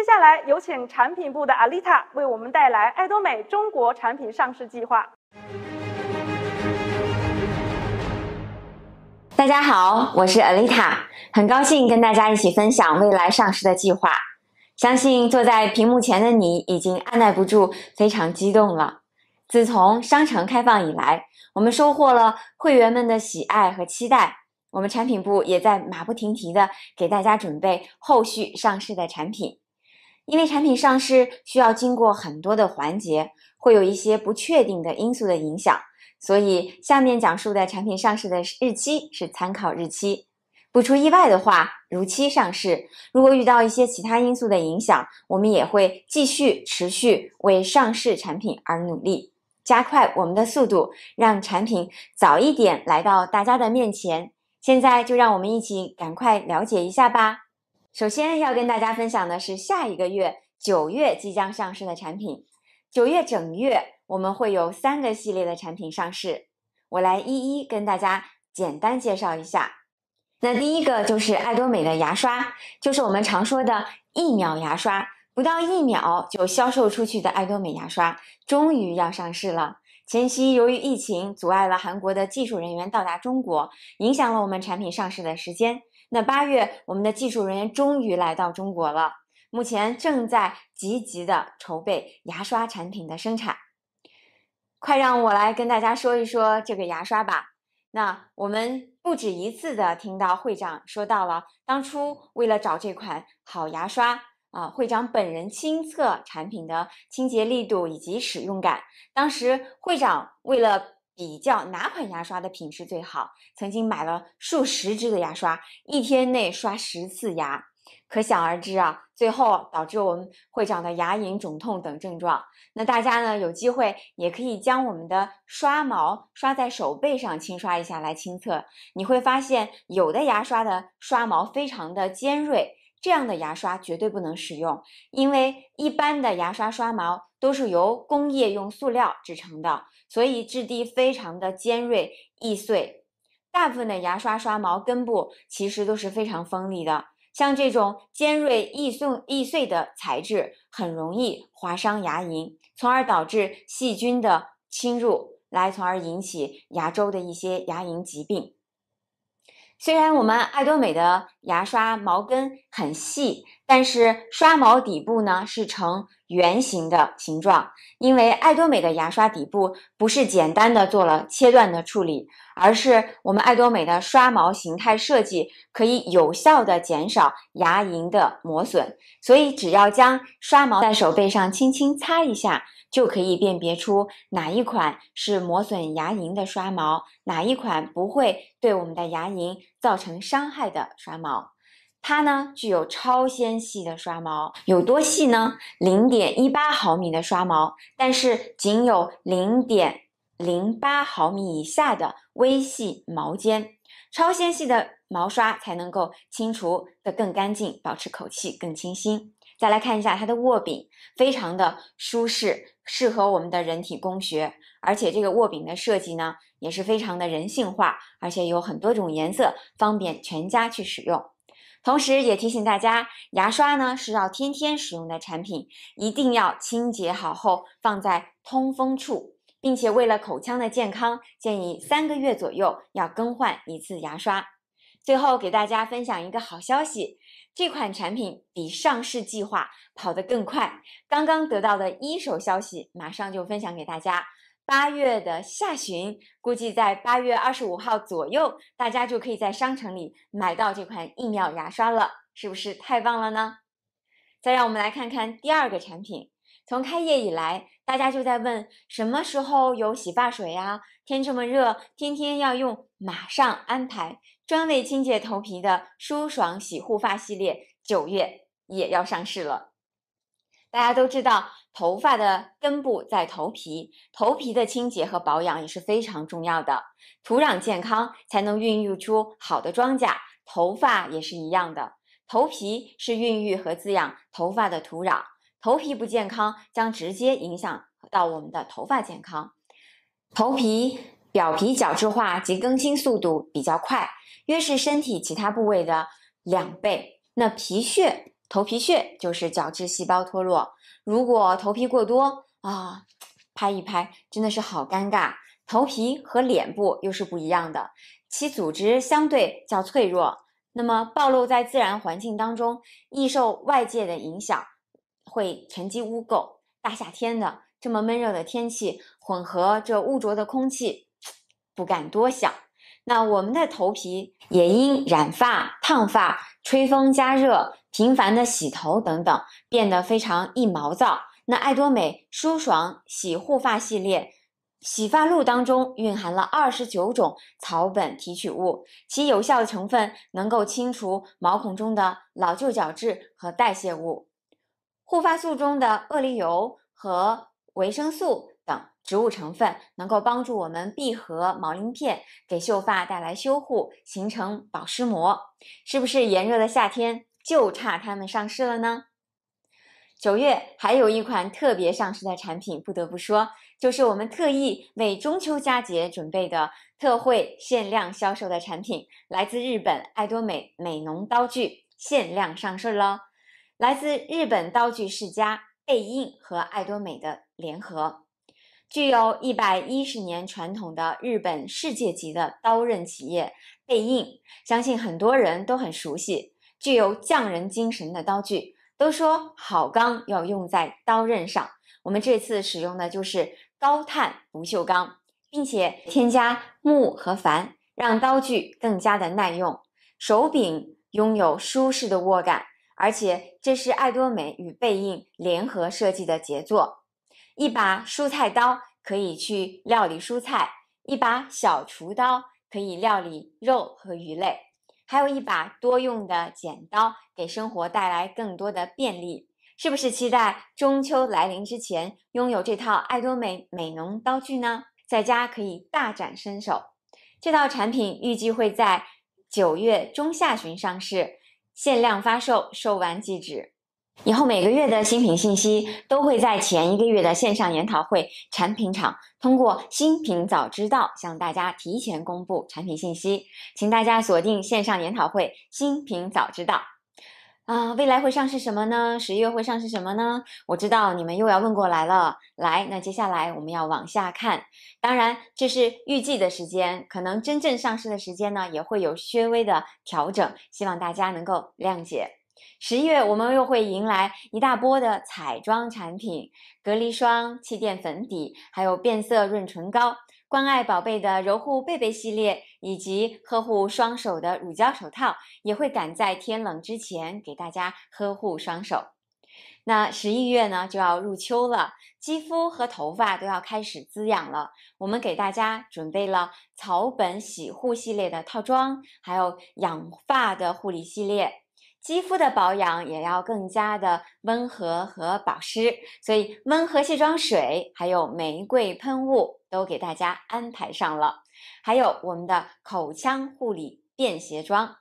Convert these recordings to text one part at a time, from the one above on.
接下来有请产品部的阿丽塔为我们带来爱多美中国产品上市计划。大家好，我是 Alita，很高兴跟大家一起分享未来上市的计划。相信坐在屏幕前的你已经按耐不住，非常激动了。自从商城开放以来，我们收获了会员们的喜爱和期待，我们产品部也在马不停蹄的给大家准备后续上市的产品。因为产品上市需要经过很多的环节，会有一些不确定的因素的影响，所以下面讲述的产品上市的日期是参考日期。不出意外的话，如期上市。如果遇到一些其他因素的影响，我们也会继续持续为上市产品而努力，加快我们的速度，让产品早一点来到大家的面前。现在就让我们一起赶快了解一下吧。首先要跟大家分享的是，下一个月九月即将上市的产品。九月整月，我们会有三个系列的产品上市，我来一一跟大家简单介绍一下。那第一个就是爱多美的牙刷，就是我们常说的一秒牙刷，不到一秒就销售出去的爱多美牙刷，终于要上市了。前期由于疫情阻碍了韩国的技术人员到达中国，影响了我们产品上市的时间。那八月，我们的技术人员终于来到中国了，目前正在积极的筹备牙刷产品的生产。快让我来跟大家说一说这个牙刷吧。那我们不止一次的听到会长说到了，当初为了找这款好牙刷。啊，会长本人亲测产品的清洁力度以及使用感。当时会长为了比较哪款牙刷的品质最好，曾经买了数十支的牙刷，一天内刷十次牙，可想而知啊，最后导致我们会长的牙龈肿痛等症状。那大家呢，有机会也可以将我们的刷毛刷在手背上轻刷一下来亲测，你会发现有的牙刷的刷毛非常的尖锐。这样的牙刷绝对不能使用，因为一般的牙刷刷毛都是由工业用塑料制成的，所以质地非常的尖锐易碎。大部分的牙刷刷毛根部其实都是非常锋利的，像这种尖锐易碎易碎的材质，很容易划伤牙龈，从而导致细菌的侵入，来从而引起牙周的一些牙龈疾病。虽然我们爱多美的牙刷毛根很细。但是刷毛底部呢是呈圆形的形状，因为爱多美的牙刷底部不是简单的做了切断的处理，而是我们爱多美的刷毛形态设计可以有效的减少牙龈的磨损，所以只要将刷毛在手背上轻轻擦一下，就可以辨别出哪一款是磨损牙龈的刷毛，哪一款不会对我们的牙龈造成伤害的刷毛。它呢具有超纤细的刷毛，有多细呢？零点一八毫米的刷毛，但是仅有零点零八毫米以下的微细毛尖，超纤细的毛刷才能够清除的更干净，保持口气更清新。再来看一下它的握柄，非常的舒适，适合我们的人体工学，而且这个握柄的设计呢也是非常的人性化，而且有很多种颜色，方便全家去使用。同时，也提醒大家，牙刷呢是要天天使用的产品，一定要清洁好后放在通风处，并且为了口腔的健康，建议三个月左右要更换一次牙刷。最后，给大家分享一个好消息，这款产品比上市计划跑得更快，刚刚得到的一手消息，马上就分享给大家。八月的下旬，估计在八月二十五号左右，大家就可以在商城里买到这款疫苗牙刷了，是不是太棒了呢？再让我们来看看第二个产品，从开业以来，大家就在问什么时候有洗发水呀？天这么热，天天要用，马上安排，专为清洁头皮的舒爽洗护发系列，九月也要上市了。大家都知道，头发的根部在头皮，头皮的清洁和保养也是非常重要的。土壤健康才能孕育出好的庄稼，头发也是一样的。头皮是孕育和滋养头发的土壤，头皮不健康将直接影响到我们的头发健康。头皮表皮角质化及更新速度比较快，约是身体其他部位的两倍。那皮屑。头皮屑就是角质细胞脱落，如果头皮过多啊，拍一拍真的是好尴尬。头皮和脸部又是不一样的，其组织相对较脆弱，那么暴露在自然环境当中，易受外界的影响，会沉积污垢。大夏天的这么闷热的天气，混合这污浊的空气，不敢多想。那我们的头皮也因染发、烫发、吹风加热。频繁的洗头等等，变得非常易毛躁。那爱多美舒爽洗护发系列洗发露当中，蕴含了二十九种草本提取物，其有效成分能够清除毛孔中的老旧角质和代谢物。护发素中的鳄梨油和维生素等植物成分，能够帮助我们闭合毛鳞片，给秀发带来修护，形成保湿膜。是不是炎热的夏天？就差他们上市了呢。九月还有一款特别上市的产品，不得不说，就是我们特意为中秋佳节准备的特惠限量销售的产品，来自日本爱多美美农刀具限量上市了。来自日本刀具世家贝印和爱多美的联合，具有一百一十年传统的日本世界级的刀刃企业贝印，相信很多人都很熟悉。具有匠人精神的刀具，都说好钢要用在刀刃上。我们这次使用的就是高碳不锈钢，并且添加钼和矾，让刀具更加的耐用。手柄拥有舒适的握感，而且这是爱多美与贝印联合设计的杰作。一把蔬菜刀可以去料理蔬菜，一把小厨刀可以料理肉和鱼类。还有一把多用的剪刀，给生活带来更多的便利，是不是期待中秋来临之前拥有这套爱多美美农刀具呢？在家可以大展身手。这套产品预计会在九月中下旬上市，限量发售，售完即止。以后每个月的新品信息都会在前一个月的线上研讨会产品场通过新品早知道向大家提前公布产品信息，请大家锁定线上研讨会新品早知道。啊，未来会上市什么呢？十一月会上市什么呢？我知道你们又要问过来了。来，那接下来我们要往下看，当然这是预计的时间，可能真正上市的时间呢也会有些微的调整，希望大家能够谅解。十一月，我们又会迎来一大波的彩妆产品，隔离霜、气垫粉底，还有变色润唇膏。关爱宝贝的柔护贝贝系列，以及呵护双手的乳胶手套，也会赶在天冷之前给大家呵护双手。那十一月呢，就要入秋了，肌肤和头发都要开始滋养了。我们给大家准备了草本洗护系列的套装，还有养发的护理系列。肌肤的保养也要更加的温和和保湿，所以温和卸妆水还有玫瑰喷雾都给大家安排上了。还有我们的口腔护理便携装。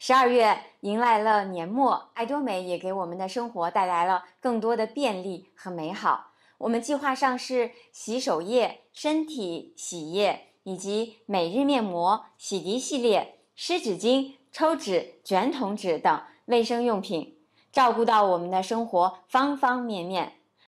十二月迎来了年末，爱多美也给我们的生活带来了更多的便利和美好。我们计划上市洗手液、身体洗液以及每日面膜洗涤系列湿纸巾。抽纸、卷筒纸等卫生用品，照顾到我们的生活方方面面。